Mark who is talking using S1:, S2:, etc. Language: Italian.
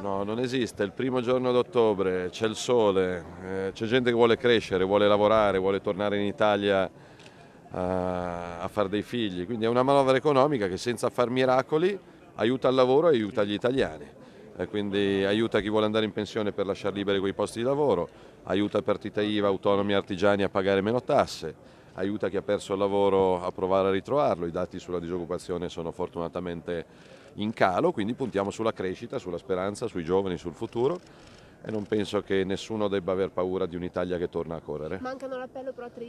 S1: No, non esiste, è il primo giorno d'ottobre, c'è il sole, eh, c'è gente che vuole crescere, vuole lavorare, vuole tornare in Italia eh, a fare dei figli, quindi è una manovra economica che senza far miracoli aiuta il lavoro e aiuta gli italiani. Eh, quindi aiuta chi vuole andare in pensione per lasciare liberi quei posti di lavoro, aiuta partita IVA, autonomi artigiani a pagare meno tasse, aiuta chi ha perso il lavoro a provare a ritrovarlo, i dati sulla disoccupazione sono fortunatamente in calo, quindi puntiamo sulla crescita, sulla speranza, sui giovani, sul futuro e non penso che nessuno debba aver paura di un'Italia che torna a correre.
S2: Mancano l'appello però a 13